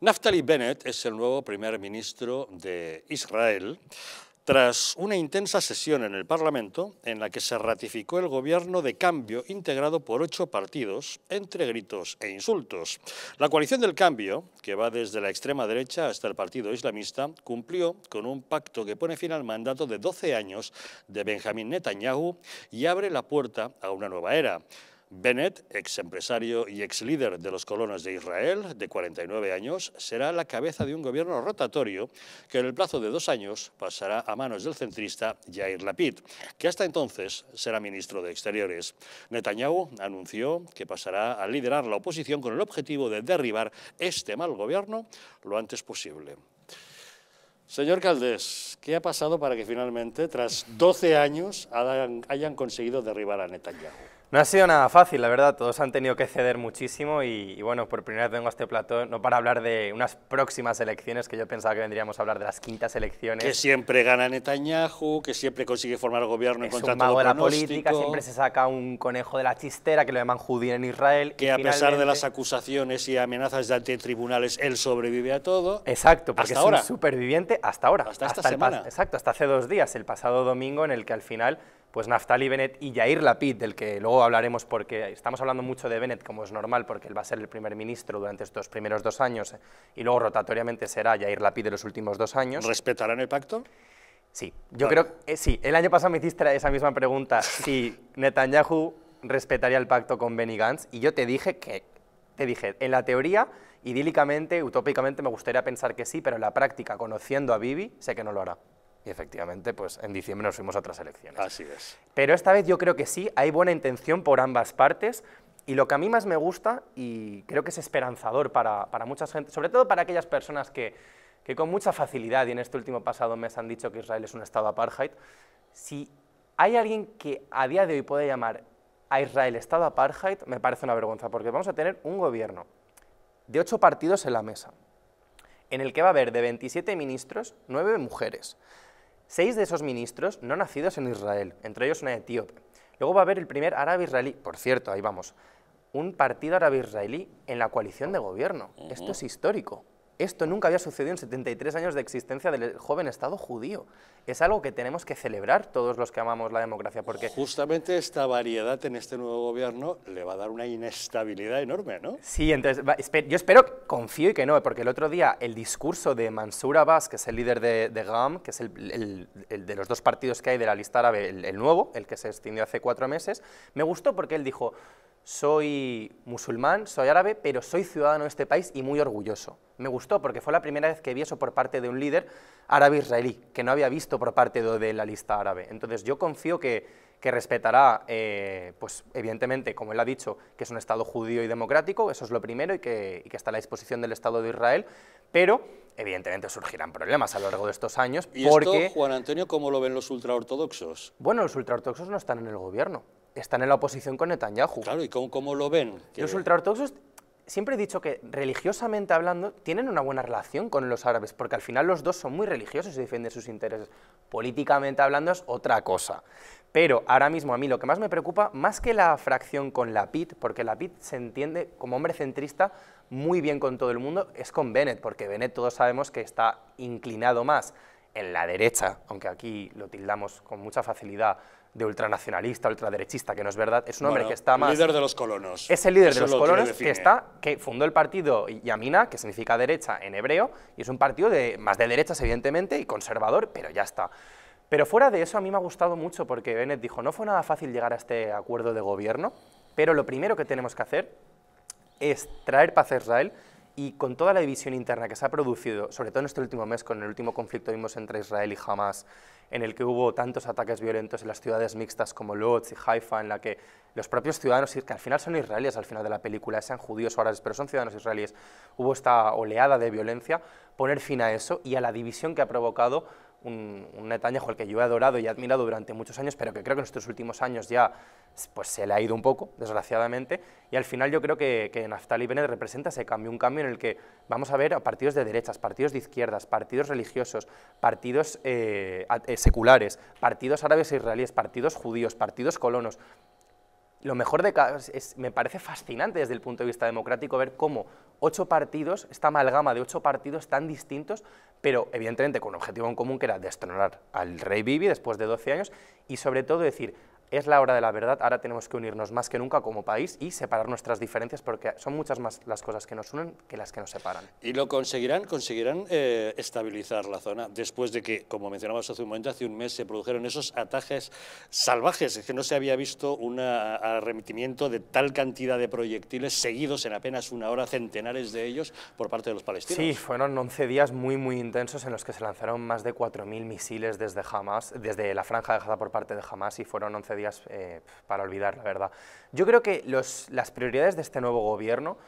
Naftali Bennett es el nuevo primer ministro de Israel tras una intensa sesión en el Parlamento en la que se ratificó el gobierno de cambio integrado por ocho partidos, entre gritos e insultos. La coalición del cambio, que va desde la extrema derecha hasta el partido islamista, cumplió con un pacto que pone fin al mandato de 12 años de Benjamín Netanyahu y abre la puerta a una nueva era. Bennett, ex empresario y ex líder de los colonos de Israel, de 49 años, será la cabeza de un gobierno rotatorio que en el plazo de dos años pasará a manos del centrista Yair Lapid, que hasta entonces será ministro de Exteriores. Netanyahu anunció que pasará a liderar la oposición con el objetivo de derribar este mal gobierno lo antes posible. Señor Caldés, ¿qué ha pasado para que finalmente, tras 12 años, hayan conseguido derribar a Netanyahu? No ha sido nada fácil, la verdad, todos han tenido que ceder muchísimo y, bueno, por primera vez vengo a este plató no para hablar de unas próximas elecciones, que yo pensaba que vendríamos a hablar de las quintas elecciones. Que siempre gana Netanyahu, que siempre consigue formar gobierno en contra de la política, siempre se saca un conejo de la chistera, que lo llaman judío en Israel. Que a pesar de las acusaciones y amenazas de ante tribunales, él sobrevive a todo. Exacto, porque es superviviente hasta ahora. Hasta, hasta esta semana. Exacto, hasta hace dos días, el pasado domingo, en el que al final pues Naftali Bennett y Yair Lapid, del que luego hablaremos porque estamos hablando mucho de Bennett, como es normal, porque él va a ser el primer ministro durante estos primeros dos años y luego rotatoriamente será Yair Lapid de los últimos dos años. ¿Respetarán el pacto? Sí, yo creo que eh, sí. El año pasado me hiciste esa misma pregunta, si Netanyahu respetaría el pacto con Benny Gantz, y yo te dije que, te dije, en la teoría, idílicamente, utópicamente, me gustaría pensar que sí, pero en la práctica, conociendo a Bibi, sé que no lo hará y efectivamente pues en diciembre nos fuimos a otras elecciones. Así es. Pero esta vez yo creo que sí, hay buena intención por ambas partes y lo que a mí más me gusta y creo que es esperanzador para, para mucha gente, sobre todo para aquellas personas que, que con mucha facilidad y en este último pasado mes han dicho que Israel es un estado apartheid, si hay alguien que a día de hoy puede llamar a Israel Estado apartheid, me parece una vergüenza, porque vamos a tener un gobierno de ocho partidos en la mesa, en el que va a haber de 27 ministros, nueve mujeres. Seis de esos ministros no nacidos en Israel, entre ellos una etíope. Luego va a haber el primer árabe israelí, por cierto, ahí vamos, un partido árabe israelí en la coalición de gobierno. Esto es histórico. Esto nunca había sucedido en 73 años de existencia del joven Estado judío. Es algo que tenemos que celebrar todos los que amamos la democracia, porque... Justamente esta variedad en este nuevo gobierno le va a dar una inestabilidad enorme, ¿no? Sí, entonces, yo espero, confío y que no, porque el otro día el discurso de Mansour Abbas, que es el líder de, de GAM, que es el, de los dos partidos que hay de la lista árabe, el, el nuevo, el que se extendió hace cuatro meses, me gustó porque él dijo soy musulmán, soy árabe, pero soy ciudadano de este país y muy orgulloso. Me gustó porque fue la primera vez que vi eso por parte de un líder árabe-israelí, que no había visto por parte de la lista árabe. Entonces yo confío que, respetará, eh, pues evidentemente, como él ha dicho, que es un Estado judío y democrático, eso es lo primero, y que, está a la disposición del Estado de Israel, pero evidentemente surgirán problemas a lo largo de estos años. ¿Y porque... esto, Juan Antonio, cómo lo ven los ultraortodoxos? Bueno, los ultraortodoxos no están en el gobierno están en la oposición con Netanyahu. Claro, ¿y cómo, lo ven? Los ultraortodoxos, siempre he dicho que religiosamente hablando, tienen una buena relación con los árabes, porque al final los dos son muy religiosos y defienden sus intereses. Políticamente hablando es otra cosa. Pero ahora mismo a mí lo que más me preocupa, más que la fracción con la PIT, porque la PIT se entiende como hombre centrista muy bien con todo el mundo, es con Bennett, porque Bennett todos sabemos que está inclinado más en la derecha, aunque aquí lo tildamos con mucha facilidad de ultranacionalista, ultraderechista, que no es verdad, es un hombre que está más... líder de los colonos. Es el líder de los colonos que, está, que fundó el partido Yamina, que significa derecha en hebreo, y es un partido de, más de derechas, evidentemente, y conservador, pero ya está. Pero fuera de eso, a mí me ha gustado mucho porque Bennett dijo, no fue nada fácil llegar a este acuerdo de gobierno, pero lo primero que tenemos que hacer es traer paz a Israel, y con toda la división interna que se ha producido, sobre todo en este último mes, con el último conflicto vimos entre Israel y Hamas, en el que hubo tantos ataques violentos en las ciudades mixtas como Lodz y Haifa, en la que los propios ciudadanos, que al final son israelíes al final de la película, sean judíos o árabes, pero son ciudadanos israelíes, hubo esta oleada de violencia, poner fin a eso y a la división que ha provocado un, un, Netanyahu al que yo he adorado y he admirado durante muchos años, pero que creo que en estos últimos años ya pues, se le ha ido un poco, desgraciadamente, y al final yo creo que, que Naftali Bennett representa ese cambio, un cambio en el que vamos a ver a partidos de derechas, partidos de izquierdas, partidos religiosos, partidos eh, eh, seculares, partidos árabes e israelíes, partidos judíos, partidos colonos, lo mejor de es, me parece fascinante desde el punto de vista democrático ver cómo ocho partidos, esta amalgama de ocho partidos tan distintos, pero evidentemente con un objetivo en común que era destronar al rey Bibi después de 12 años y sobre todo decir, es la hora de la verdad, ahora tenemos que unirnos más que nunca como país y separar nuestras diferencias porque son muchas más las cosas que nos unen que las que nos separan. ¿Y lo conseguirán? ¿Conseguirán eh, estabilizar la zona después de que, como mencionabas hace un momento, hace un mes se produjeron esos atajes salvajes? Es que no se había visto un arremetimiento de tal cantidad de proyectiles seguidos en apenas una hora, centenares de ellos por parte de los palestinos. Sí, fueron 11 días muy, muy intensos en los que se lanzaron más de 4.000 misiles desde Hamas, desde la franja de por parte de Hamas y fueron 11 días eh, para olvidar, la verdad. Yo creo que las prioridades de este nuevo gobierno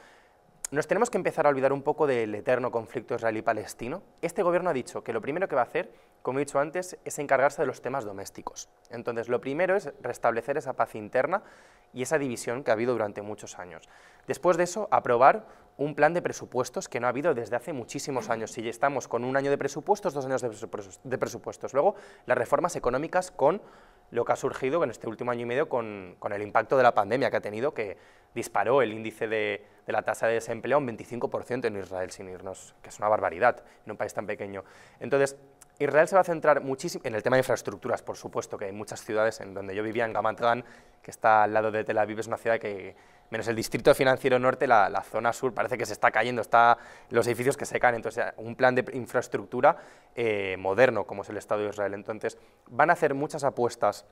nos tenemos que empezar a olvidar un poco del eterno conflicto israelí-palestino. Este gobierno ha dicho que lo primero que va a hacer, como he dicho antes, es encargarse de los temas domésticos. Entonces, lo primero es restablecer esa paz interna y esa división que ha habido durante muchos años. Después de eso, aprobar un plan de presupuestos que no ha habido desde hace muchísimos años. Si estamos con un año de presupuestos, dos años de presupuestos. Luego, las reformas económicas con lo que ha surgido en este último año y medio con, el impacto de la pandemia que ha tenido, que disparó el índice de, de la tasa de desempleo un 25% en Israel, sin irnos, que es una barbaridad en un país tan pequeño. Entonces, Israel se va a centrar muchísimo en el tema de infraestructuras, por supuesto, que hay muchas ciudades en donde yo vivía, en Gamatran, que está al lado de Tel Aviv, es una ciudad que, menos el distrito financiero norte, la, zona sur parece que se está cayendo, está los edificios que se caen, entonces eh, un plan de infraestructura eh, moderno como es el Estado de Israel. Entonces van a hacer muchas apuestas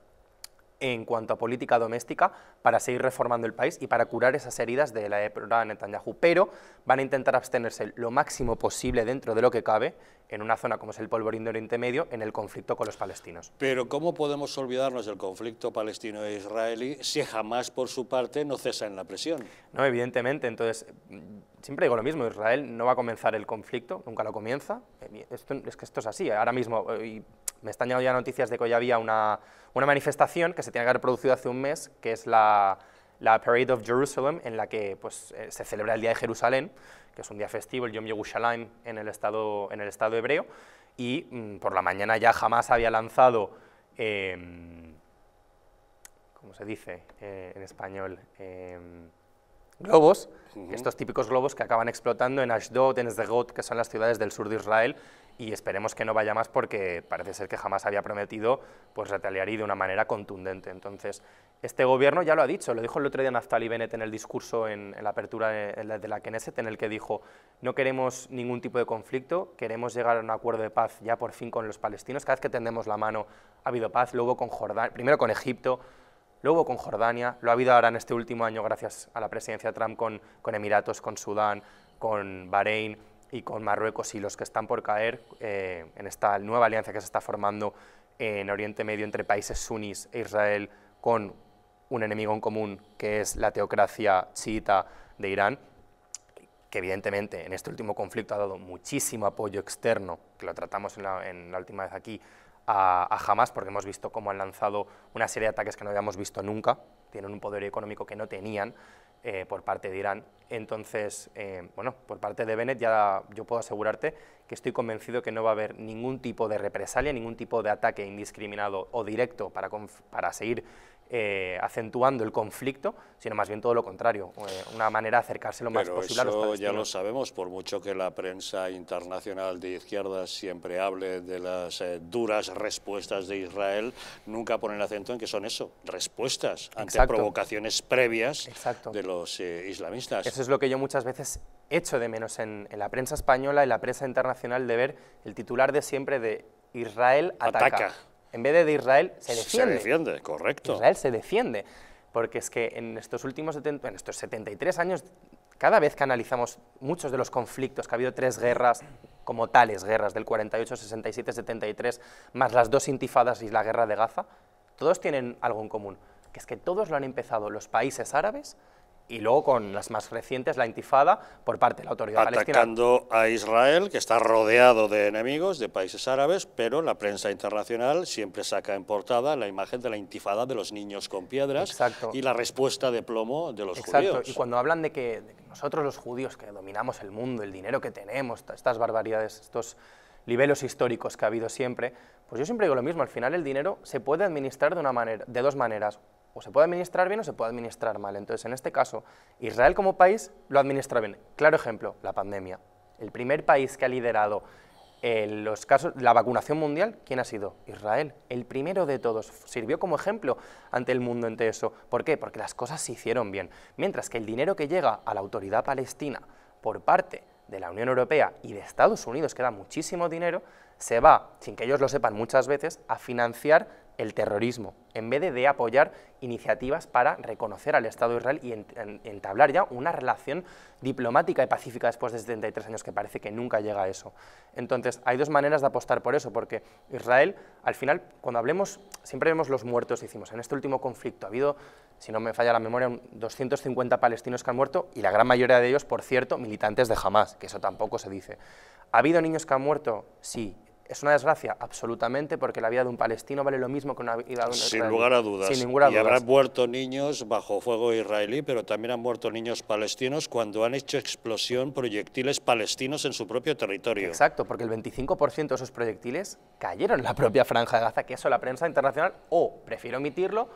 en cuanto a política doméstica para seguir reformando el país y para curar esas heridas de la época de Netanyahu. Pero van a intentar abstenerse lo máximo posible dentro de lo que cabe en una zona como es el polvorín de Oriente Medio, en el conflicto con los palestinos. Pero ¿cómo podemos olvidarnos del conflicto palestino-israelí si jamás por su parte no cesa en la presión? No, evidentemente. Entonces, siempre digo lo mismo, Israel no va a comenzar el conflicto, nunca lo comienza. Eh, es que esto es así. Ahora mismo, eh, me están llegando ya noticias de que hoy había una, manifestación que se tiene que haber producido hace un mes, que es la, la Parade of Jerusalem, en la que pues, eh, se celebra el Día de Jerusalén, que es un día festivo, el Yom Yerushalayim en el Estado, en el estado hebreo, y mm, por la mañana ya jamás había lanzado, eh, ¿cómo se dice eh, en español? Em, globos, estos típicos globos que acaban explotando en Ashdod, en Sderot, que son las ciudades del sur de Israel, y esperemos que no vaya más porque parece ser que jamás había prometido pues retaliar y de una manera contundente. Entonces, este gobierno ya lo ha dicho, lo dijo el otro día Naftali Bennett en el discurso en, la apertura de, la Knesset, en el que dijo, no queremos ningún tipo de conflicto, queremos llegar a un acuerdo de paz ya por fin con los palestinos, cada vez que tendemos la mano ha habido paz, luego con primero con Egipto, luego con Jordania, lo ha habido ahora en este último año gracias a la presidencia de Trump con, con Emiratos, con Sudán, con Bahrein, y con Marruecos y los que están por caer eh, en esta nueva alianza que se está formando en Oriente Medio entre países sunnis e Israel con un enemigo en común que es la teocracia chiita de Irán, que evidentemente en este último conflicto ha dado muchísimo apoyo externo, que lo tratamos en la última vez aquí, a, porque hemos visto cómo han lanzado una serie de ataques que no habíamos visto nunca, tienen un poder económico que no tenían eh, por parte de Irán. Entonces, eh, bueno, por parte de Bennett ya yo puedo asegurarte que estoy convencido que no va a haber ningún tipo de represalia, ningún tipo de ataque indiscriminado o directo para, para seguir eh, acentuando el conflicto, sino más bien todo lo contrario, eh, una manera de acercarse lo más posible a los ya lo sabemos, por mucho que la prensa internacional de izquierdas siempre hable de las eh, duras respuestas de Israel, nunca pone el acento en que son eso, respuestas ante provocaciones previas de los islamistas. Eso es lo que yo muchas veces echo de menos en, la prensa española, en la prensa internacional, de ver el titular de siempre de Israel ataca en vez de Israel, se defiende. Se defiende, correcto. Israel se defiende, porque es que en estos últimos en estos 73 años, cada vez que analizamos muchos de los conflictos, que ha habido tres guerras como tales, guerras del 48, 67, 73, más las dos intifadas y la guerra de Gaza, todos tienen algo en común, que es que todos lo han empezado los países árabes y luego con las más recientes, la intifada, por parte de la autoridad Atacando a Israel, que está rodeado de enemigos, de países árabes, pero la prensa internacional siempre saca en portada la imagen de la intifada de los niños con piedras y la respuesta de plomo de los Exacto. judíos. Y cuando hablan de que, nosotros los judíos, que dominamos el mundo, el dinero que tenemos, estas barbaridades, estos niveles históricos que ha habido siempre, pues yo siempre digo lo mismo, al final el dinero se puede administrar de, una manera, de dos maneras o se puede administrar bien o se puede administrar mal. Entonces, en este caso, Israel como país lo administra bien. Claro ejemplo, la pandemia. El primer país que ha liderado eh, los casos, la vacunación mundial, ¿quién ha sido? Israel, el primero de todos. Sirvió como ejemplo ante el mundo entre eso. ¿Por qué? Porque las cosas se hicieron bien. Mientras que el dinero que llega a la autoridad palestina por parte de la Unión Europea y de Estados Unidos, que da muchísimo dinero, se va, sin que ellos lo sepan muchas veces, a financiar el terrorismo, en vez de, apoyar iniciativas para reconocer al Estado de Israel y entablar ya una relación diplomática y pacífica después de 73 años, que parece que nunca llega a eso. Entonces, hay dos maneras de apostar por eso, porque Israel, al final, cuando hablemos, siempre vemos los muertos, decimos, en este último conflicto ha habido, si no me falla la memoria, 250 palestinos que han muerto, y la gran mayoría de ellos, por cierto, militantes de Hamas, que eso tampoco se dice. ¿Ha habido niños que han muerto? Sí es una desgracia, absolutamente, porque la vida de un palestino vale lo mismo que una vida de un Sin lugar a dudas. y habrán muerto niños bajo fuego israelí, pero también han muerto niños palestinos cuando han hecho explosión proyectiles palestinos en su propio territorio. Exacto, porque el 25% de esos proyectiles cayeron en la propia franja de Gaza, que eso la prensa internacional, o prefiero omitirlo,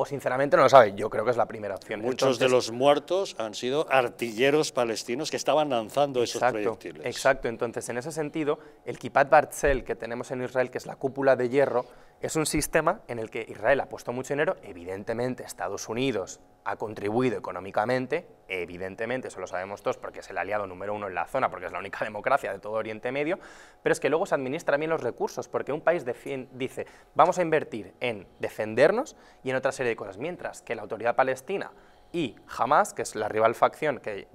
o sinceramente no lo sabe. Yo creo que es la primera opción. Muchos de los muertos han sido artilleros palestinos que estaban lanzando esos proyectiles. Exacto. Entonces, en ese sentido, el Kipat Barcel que tenemos en Israel, que es la cúpula de hierro, es un sistema en el que Israel ha puesto mucho dinero, evidentemente Estados Unidos ha contribuido económicamente, evidentemente, eso lo sabemos todos porque es el aliado número uno en la zona, porque es la única democracia de todo Oriente Medio, pero es que luego se administran bien los recursos, porque un país dice, vamos a invertir en defendernos y en otra serie de cosas, mientras que la autoridad palestina y Hamas, que es la rival facción que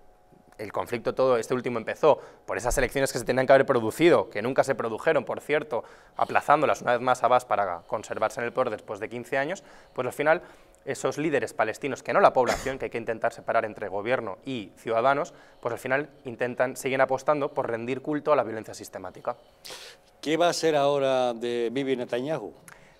el conflicto todo, este último empezó por esas elecciones que se tenían que haber producido, que nunca se produjeron, por cierto, aplazándolas una vez más a Abbas para conservarse en el poder después de 15 años, pues al final esos líderes palestinos, que no la población, que hay que intentar separar entre gobierno y ciudadanos, pues al final intentan, siguen apostando por rendir culto a la violencia sistemática. ¿Qué va a ser ahora de Bibi Netanyahu?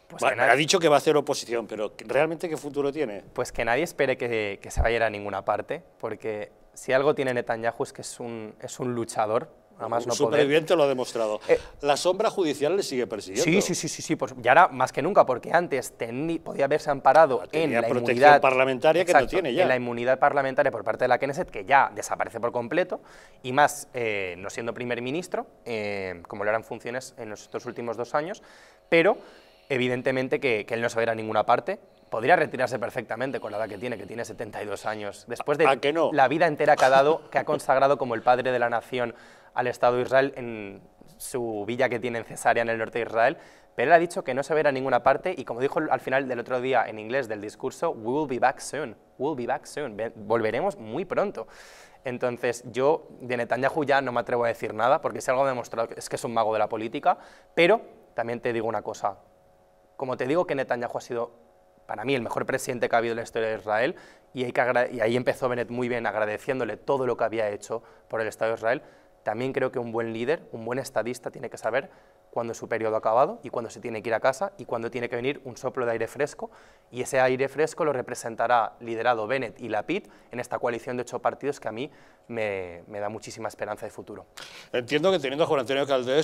Pues ha dicho que va a hacer oposición, pero ¿realmente qué futuro tiene? Pues que nadie espere que, se vaya a ninguna parte, porque si algo tiene Netanyahu es que es un, es un luchador. Además, un no superviviente lo ha demostrado. Eh, la sombra judicial le sigue persiguiendo. Sí, sí, sí, sí, sí pues, ya ahora más que nunca, porque antes podía haberse amparado en la protección inmunidad parlamentaria que no tiene ya. En la inmunidad parlamentaria por parte de la Knesset, que ya desaparece por completo, y más eh, no siendo primer ministro, eh, como lo eran funciones en estos últimos dos años, pero evidentemente que, que él no se va a a ninguna parte, podría retirarse perfectamente con la edad que tiene, que tiene 72 años, después de la vida entera que ha dado, que ha consagrado como el padre de la nación al Estado de Israel en su villa que tiene en Cesarea, en el norte de Israel, pero él ha dicho que no se verá a ninguna parte y como dijo al final del otro día en inglés del discurso, we will be back soon, we'll be back soon, volveremos muy pronto. Entonces, yo de Netanyahu ya no me atrevo a decir nada, porque si algo demostrado es que es un mago de la política, pero también te digo una cosa. Como te digo que Netanyahu ha sido para mí, el mejor presidente que ha habido en la historia de Israel, y, ahí empezó Bennett muy bien agradeciéndole todo lo que había hecho por el Estado de Israel, también creo que un buen líder, un buen estadista tiene que saber cuándo su periodo ha acabado y cuándo se tiene que ir a casa y cuándo tiene que venir un soplo de aire fresco y ese aire fresco lo representará liderado Bennett y Lapid en esta coalición de ocho partidos que a mí me, da muchísima esperanza de futuro. Entiendo que teniendo a Juan Antonio Caldés